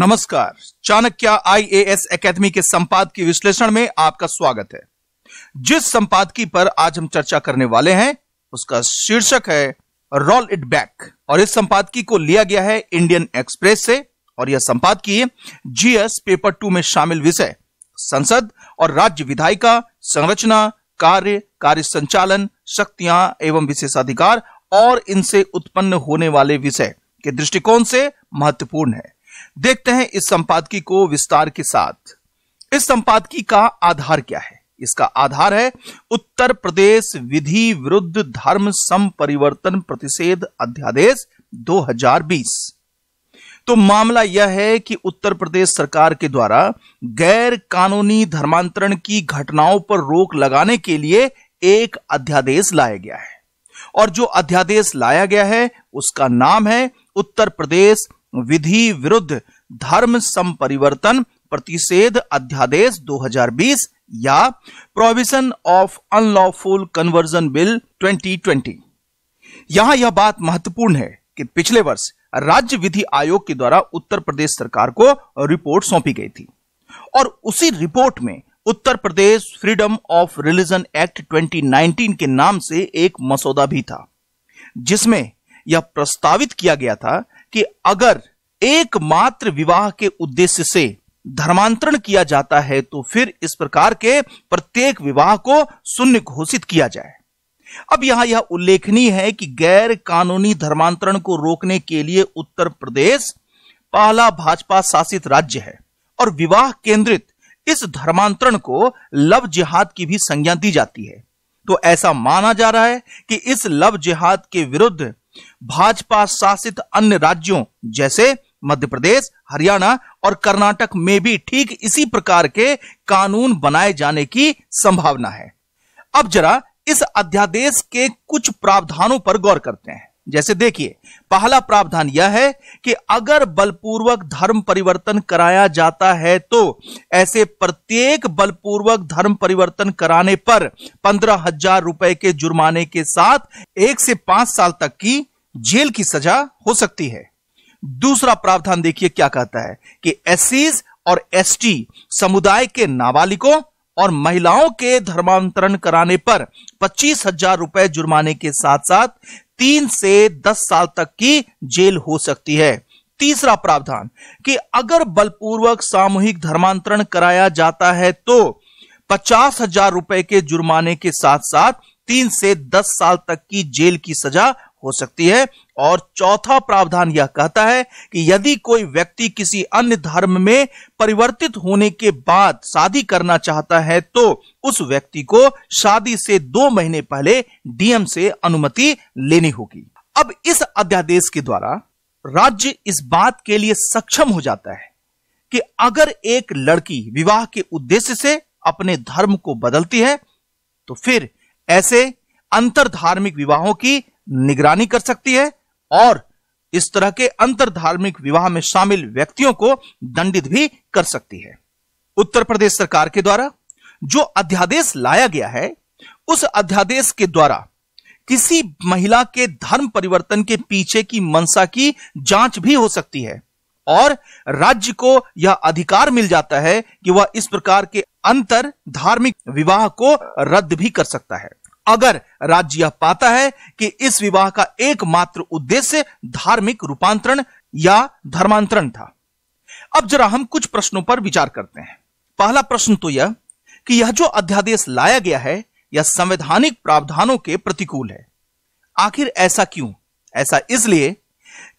नमस्कार Chanakya IAS academy के संपादकीय विश्लेषण में आपका स्वागत है जिस संपादकी पर आज हम चर्चा करने वाले हैं उसका शीर्षक है रोल इट बैक और इस संपादकीय को लिया गया है इंडियन एक्सप्रेस से और यह संपादकीय जीएस पेपर टू में शामिल विषय संसद और राज्य विधायिका संरचना कार्य कार्य संचालन शक्तियां एवं विशेषाधिकार और इनसे उत्पन्न होने वाले विषय के दृष्टिकोण से महत्वपूर्ण है देखते हैं इस संपादकी को विस्तार के साथ इस संपादकी का आधार क्या है इसका आधार है उत्तर प्रदेश विधि विरुद्ध धर्म संपरिवर्तन प्रतिषेध अध्यादेश 2020 तो मामला यह है कि उत्तर प्रदेश सरकार के द्वारा गैर कानूनी धर्मांतरण की घटनाओं पर रोक लगाने के लिए एक अध्यादेश लाया गया है और जो अध्यादेश लाया गया है उसका नाम है उत्तर प्रदेश विधि विरुद्ध धर्म संपरिवर्तन प्रतिषेध अध्यादेश 2020 या provision of unlawful conversion bill 2020 यहां यह बात महत्वपूर्ण है कि पिछले वर्ष राज्य विधि आयोग के द्वारा उत्तर प्रदेश सरकार को रिपोर्ट सौंपी गई थी और उसी रिपोर्ट में Uttar Pradesh freedom of religion act 2019 के नाम से एक मसौदा भी था जिसमें यह प्रस्तावित किया गया था कि अगर एकमात्र विवाह के उद्देश्य से धर्मांतरण किया जाता है तो फिर इस प्रकार के प्रत्येक विवाह को शून्य घोषित किया जाए अब यहां यह उल्लेखनीय है कि गैर कानूनी धर्मांतरण को रोकने के लिए उत्तर प्रदेश पहला भाजपा शासित राज्य है और विवाह केंद्रित इस धर्मांतरण को लव जिहाद की भी संज्ञा दी जाती है तो ऐसा माना जा रहा है कि इस लव जिहाद के विरुद्ध भाजपा शासित अन्य राज्यों जैसे मध्य प्रदेश हरियाणा और कर्नाटक में भी ठीक इसी प्रकार के कानून बनाए जाने की संभावना है अब जरा इस अध्यादेश के कुछ प्रावधानों पर गौर करते हैं जैसे देखिए पहला प्रावधान यह है कि अगर बलपूर्वक धर्म परिवर्तन कराया जाता है तो ऐसे प्रत्येक बलपूर्वक धर्म परिवर्तन कराने पर पंद्रह हजार रुपए के जुर्माने के साथ एक से पांच साल तक की जेल की सजा हो सकती है दूसरा प्रावधान देखिए क्या कहता है कि एससीज और एसटी समुदाय के नाबालिगों और महिलाओं के धर्मांतरण कराने पर पच्चीस हजार रुपए जुर्माने के साथ साथ तीन से दस साल तक की जेल हो सकती है तीसरा प्रावधान कि अगर बलपूर्वक सामूहिक धर्मांतरण कराया जाता है तो पचास हजार रुपए के जुर्माने के साथ साथ तीन से दस साल तक की जेल की सजा हो सकती है और चौथा प्रावधान यह कहता है कि यदि कोई व्यक्ति किसी अन्य धर्म में परिवर्तित होने के बाद शादी करना चाहता है तो उस व्यक्ति को शादी से दो महीने पहले डीएम से अनुमति लेनी होगी अब इस अध्यादेश के द्वारा राज्य इस बात के लिए सक्षम हो जाता है कि अगर एक लड़की विवाह के उद्देश्य से अपने धर्म को बदलती है तो फिर ऐसे अंतर धार्मिक विवाहों की निगरानी कर सकती है और इस तरह के अंतरधार्मिक विवाह में शामिल व्यक्तियों को दंडित भी कर सकती है उत्तर प्रदेश सरकार के द्वारा जो अध्यादेश लाया गया है उस अध्यादेश के द्वारा किसी महिला के धर्म परिवर्तन के पीछे की मनसा की जांच भी हो सकती है और राज्य को यह अधिकार मिल जाता है कि वह इस प्रकार के अंतर धार्मिक विवाह को रद्द भी कर सकता है अगर राज्य यह पाता है कि इस विवाह का एकमात्र उद्देश्य धार्मिक रूपांतरण या धर्मांतरण था अब जरा हम कुछ प्रश्नों पर विचार करते हैं पहला प्रश्न तो यह कि यह जो अध्यादेश लाया गया है यह संवैधानिक प्रावधानों के प्रतिकूल है आखिर ऐसा क्यों ऐसा इसलिए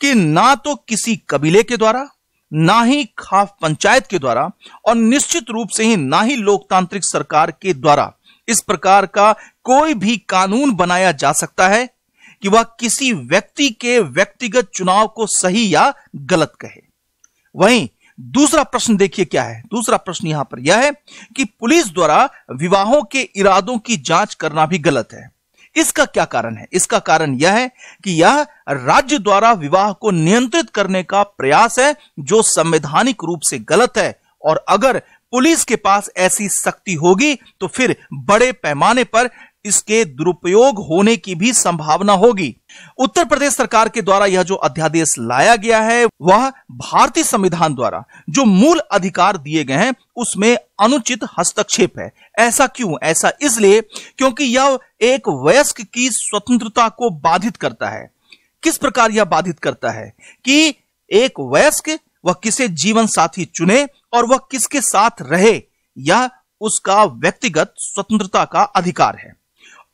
कि ना तो किसी कबीले के द्वारा ना ही खाफ पंचायत के द्वारा और निश्चित रूप से ही ना ही लोकतांत्रिक सरकार के द्वारा इस प्रकार का कोई भी कानून बनाया जा सकता है कि वह किसी व्यक्ति के व्यक्तिगत चुनाव को सही या गलत कहे वहीं दूसरा प्रश्न देखिए क्या है दूसरा प्रश्न यहां पर यह है कि पुलिस द्वारा विवाहों के इरादों की जांच करना भी गलत है इसका क्या कारण है इसका कारण यह है कि यह राज्य द्वारा विवाह को नियंत्रित करने का प्रयास है जो संवैधानिक रूप से गलत है और अगर पुलिस के पास ऐसी सख्ती होगी तो फिर बड़े पैमाने पर इसके दुरुपयोग होने की भी संभावना होगी उत्तर प्रदेश सरकार के द्वारा यह जो अध्यादेश लाया गया है वह भारतीय संविधान द्वारा जो मूल अधिकार दिए गए हैं उसमें अनुचित हस्तक्षेप है ऐसा क्यों ऐसा इसलिए क्योंकि यह एक वयस्क की स्वतंत्रता को बाधित करता है किस प्रकार यह बाधित करता है कि एक वयस्क वह किसे जीवन साथी चुने और वह किसके साथ रहे यह उसका व्यक्तिगत स्वतंत्रता का अधिकार है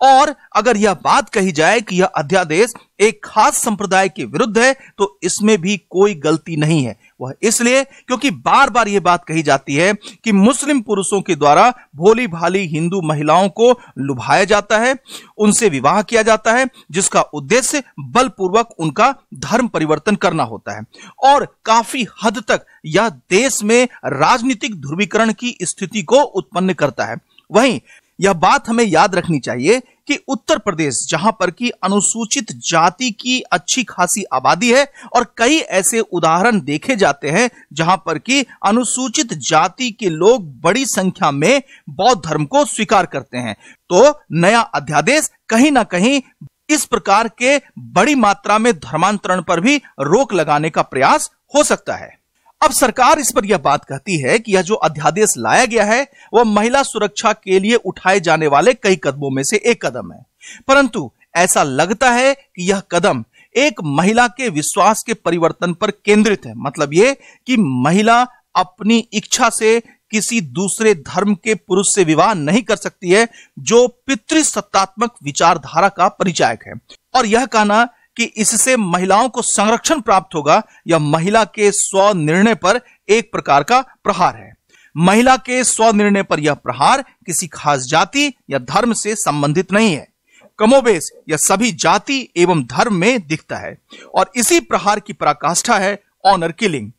और अगर यह बात कही जाए कि यह अध्यादेश एक खास संप्रदाय के विरुद्ध है तो इसमें भी कोई गलती नहीं है वह इसलिए क्योंकि बार बार यह बात कही जाती है कि मुस्लिम पुरुषों के द्वारा भोली भाली हिंदू महिलाओं को लुभाया जाता है उनसे विवाह किया जाता है जिसका उद्देश्य बलपूर्वक उनका धर्म परिवर्तन करना होता है और काफी हद तक यह देश में राजनीतिक ध्रुवीकरण की स्थिति को उत्पन्न करता है वहीं यह बात हमें याद रखनी चाहिए कि उत्तर प्रदेश जहां पर की अनुसूचित जाति की अच्छी खासी आबादी है और कई ऐसे उदाहरण देखे जाते हैं जहां पर की अनुसूचित जाति के लोग बड़ी संख्या में बौद्ध धर्म को स्वीकार करते हैं तो नया अध्यादेश कहीं ना कहीं इस प्रकार के बड़ी मात्रा में धर्मांतरण पर भी रोक लगाने का प्रयास हो सकता है अब सरकार इस पर यह बात कहती है कि यह जो अध्यादेश लाया गया है वह महिला सुरक्षा के लिए उठाए जाने वाले कई कदमों में से एक कदम है परंतु ऐसा लगता है कि यह कदम एक महिला के विश्वास के परिवर्तन पर केंद्रित है मतलब ये कि महिला अपनी इच्छा से किसी दूसरे धर्म के पुरुष से विवाह नहीं कर सकती है जो पितृसत्तात्मक विचारधारा का परिचायक है और यह कहना कि इससे महिलाओं को संरक्षण प्राप्त होगा या महिला के स्व निर्णय पर एक प्रकार का प्रहार है महिला के स्व निर्णय पर यह प्रहार किसी खास जाति या धर्म से संबंधित नहीं है कमोबेश यह सभी जाति एवं धर्म में दिखता है और इसी प्रहार की पराकाष्ठा है ऑनर किलिंग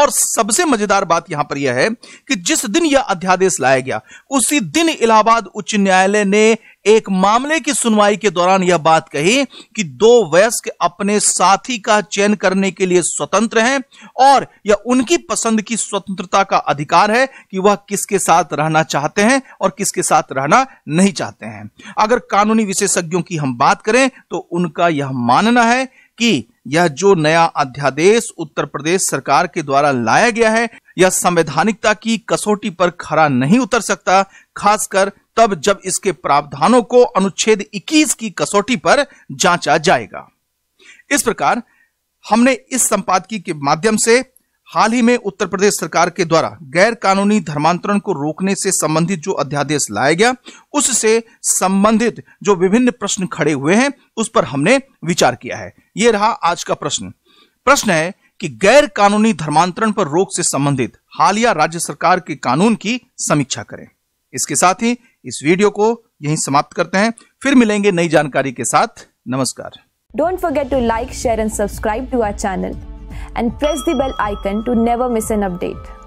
और सबसे मजेदार बात यहां पर यह है कि जिस दिन यह अध्यादेश लाया गया उसी दिन इलाहाबाद उच्च न्यायालय ने एक मामले की सुनवाई के दौरान यह बात कही कि दो वयस्क अपने साथी का चयन करने के लिए स्वतंत्र हैं और यह उनकी पसंद की स्वतंत्रता का अधिकार है कि वह किसके साथ रहना चाहते हैं और किसके साथ रहना नहीं चाहते हैं अगर कानूनी विशेषज्ञों की हम बात करें तो उनका यह मानना है कि यह जो नया अध्यादेश उत्तर प्रदेश सरकार के द्वारा लाया गया है यह संवैधानिकता की कसौटी पर खरा नहीं उतर सकता खासकर तब जब इसके प्रावधानों को अनुच्छेद 21 की कसौटी पर जांचा जाएगा इस प्रकार हमने इस संपादकीय के माध्यम से हाल ही में उत्तर प्रदेश सरकार के द्वारा गैर कानूनी धर्मांतरण को रोकने से संबंधित जो अध्यादेश लाया गया उससे संबंधित जो विभिन्न प्रश्न खड़े हुए हैं उस पर हमने विचार किया है यह रहा आज का प्रश्न प्रश्न है कि गैर कानूनी धर्मांतरण पर रोक से संबंधित हालिया राज्य सरकार के कानून की समीक्षा करें इसके साथ ही इस वीडियो को यहीं समाप्त करते हैं फिर मिलेंगे नई जानकारी के साथ नमस्कार don't forget to like share and subscribe to our channel and press the bell icon to never miss an update